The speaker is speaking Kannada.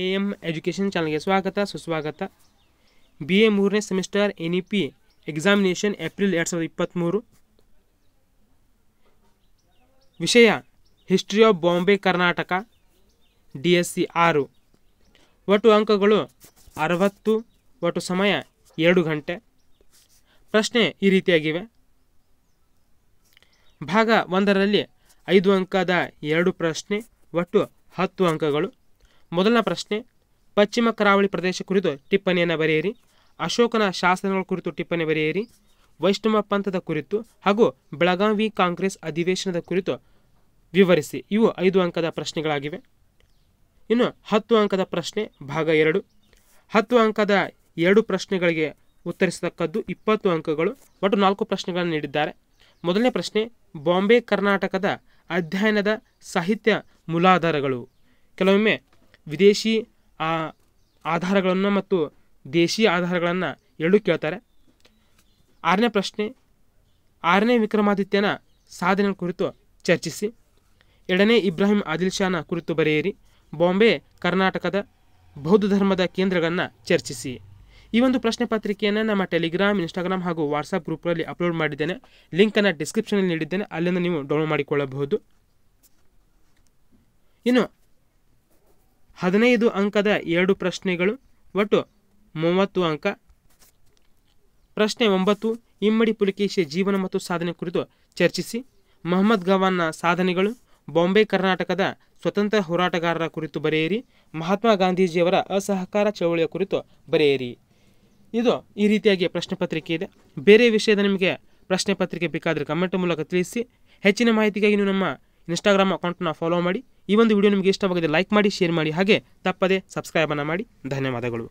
ಎ ಎಮ್ ಎಜುಕೇಷನ್ ಚಾನಲ್ಗೆ ಸ್ವಾಗತ ಸುಸ್ವಾಗತ ಬಿ ಎ ಮೂರನೇ semester N E P examination April ಎರಡು ಸಾವಿರದ ಇಪ್ಪತ್ತ್ಮೂರು ವಿಷಯ history of Bombay Karnataka D S C ಆರು ಒಟ್ಟು ಅಂಕಗಳು ಅರವತ್ತು ಒಟ್ಟು ಸಮಯ ಎರಡು ಗಂಟೆ ಪ್ರಶ್ನೆ ಈ ರೀತಿಯಾಗಿವೆ ಭಾಗ ಒಂದರಲ್ಲಿ ಐದು ಅಂಕದ ಎರಡು ಪ್ರಶ್ನೆ ಒಟ್ಟು ಹತ್ತು ಅಂಕಗಳು ಮೊದಲನೇ ಪ್ರಶ್ನೆ ಪಶ್ಚಿಮ ಕರಾವಳಿ ಪ್ರದೇಶ ಕುರಿತು ಟಿಪ್ಪಣಿಯನ್ನು ಬರೆಯಿರಿ ಅಶೋಕನ ಶಾಸನಗಳ ಕುರಿತು ಟಿಪ್ಪಣಿ ಬರೆಯಿರಿ ವೈಷ್ಣವ ಪಂಥದ ಕುರಿತು ಹಾಗೂ ಬೆಳಗಾವಿ ಕಾಂಗ್ರೆಸ್ ಅಧಿವೇಶನದ ಕುರಿತು ವಿವರಿಸಿ ಇವು ಐದು ಅಂಕದ ಪ್ರಶ್ನೆಗಳಾಗಿವೆ ಇನ್ನು ಹತ್ತು ಅಂಕದ ಪ್ರಶ್ನೆ ಭಾಗ ಎರಡು ಹತ್ತು ಅಂಕದ ಎರಡು ಪ್ರಶ್ನೆಗಳಿಗೆ ಉತ್ತರಿಸತಕ್ಕದ್ದು ಇಪ್ಪತ್ತು ಅಂಕಗಳು ಒಟ್ಟು ನಾಲ್ಕು ಪ್ರಶ್ನೆಗಳನ್ನು ನೀಡಿದ್ದಾರೆ ಮೊದಲನೇ ಪ್ರಶ್ನೆ ಬಾಂಬೆ ಕರ್ನಾಟಕದ ಅಧ್ಯಯನದ ಸಾಹಿತ್ಯ ಮೂಲಾಧಾರಗಳು ಕೆಲವೊಮ್ಮೆ ವಿದೇಶಿ ಆಧಾರಗಳನ್ನು ಮತ್ತು ದೇಶೀಯ ಆಧಾರಗಳನ್ನು ಎರಡೂ ಕೇಳ್ತಾರೆ ಆರನೇ ಪ್ರಶ್ನೆ ಆರನೇ ವಿಕ್ರಮಾದಿತ್ಯನ ಸಾಧನೆ ಕುರಿತು ಚರ್ಚಿಸಿ ಎರಡನೇ ಇಬ್ರಾಹಿಂ ಆದಿಲ್ ಶಾನ ಕುರಿತು ಬರೆಯಿರಿ ಬಾಂಬೆ ಕರ್ನಾಟಕದ ಬೌದ್ಧ ಧರ್ಮದ ಕೇಂದ್ರಗಳನ್ನು ಚರ್ಚಿಸಿ ಈ ಒಂದು ಪ್ರಶ್ನೆ ಪತ್ರಿಕೆಯನ್ನು ನಮ್ಮ ಟೆಲಿಗ್ರಾಮ್ ಇನ್ಸ್ಟಾಗ್ರಾಮ್ ಹಾಗೂ ವಾಟ್ಸಪ್ ಗ್ರೂಪ್ಗಳಲ್ಲಿ ಅಪ್ಲೋಡ್ ಮಾಡಿದ್ದೇನೆ ಲಿಂಕನ್ನು ಡಿಸ್ಕ್ರಿಪ್ಷನಲ್ಲಿ ನೀಡಿದ್ದೇನೆ ಅಲ್ಲಿಂದ ನೀವು ಡೌನ್ಲೋಡ್ ಮಾಡಿಕೊಳ್ಳಬಹುದು ಇನ್ನು ಹದಿನೈದು ಅಂಕದ ಎರಡು ಪ್ರಶ್ನೆಗಳು ಒಟ್ಟು ಮೂವತ್ತು ಅಂಕ ಪ್ರಶ್ನೆ ಒಂಬತ್ತು ಇಮ್ಮಡಿ ಪುಲಿಕೇಶಿಯ ಜೀವನ ಮತ್ತು ಸಾಧನೆ ಕುರಿತು ಚರ್ಚಿಸಿ ಮಹಮ್ಮದ್ ಗವಾನ್ನ ಸಾಧನೆಗಳು ಬಾಂಬೆ ಕರ್ನಾಟಕದ ಸ್ವತಂತ್ರ ಹೋರಾಟಗಾರರ ಕುರಿತು ಬರೆಯಿರಿ ಮಹಾತ್ಮ ಗಾಂಧೀಜಿಯವರ ಅಸಹಕಾರ ಚಳವಳಿಯ ಕುರಿತು ಬರೆಯಿರಿ ಇದು ಈ ರೀತಿಯಾಗಿ ಪ್ರಶ್ನೆ ಪತ್ರಿಕೆ ಇದೆ ಬೇರೆ ವಿಷಯದ ನಿಮಗೆ ಪ್ರಶ್ನೆ ಪತ್ರಿಕೆ ಬೇಕಾದರೆ ಕಮೆಂಟ್ ಮೂಲಕ ತಿಳಿಸಿ ಹೆಚ್ಚಿನ ಮಾಹಿತಿಗಾಗಿ ನೀವು ನಮ್ಮ ಇನ್ಸ್ಟಾಗ್ರಾಮ್ ಅಕೌಂಟನ್ನ ಫಾಲೋ ಮಾಡಿ ಈ ಒಂದು ವಿಡಿಯೋ ನಿಮಗೆ ಇಷ್ಟವಾಗಿದೆ ಲೈಕ್ ಮಾಡಿ ಶೇರ್ ಮಾಡಿ ಹಾಗೆ ತಪ್ಪದೆ ಅನ್ನು ಮಾಡಿ ಧನ್ಯವಾದಗಳು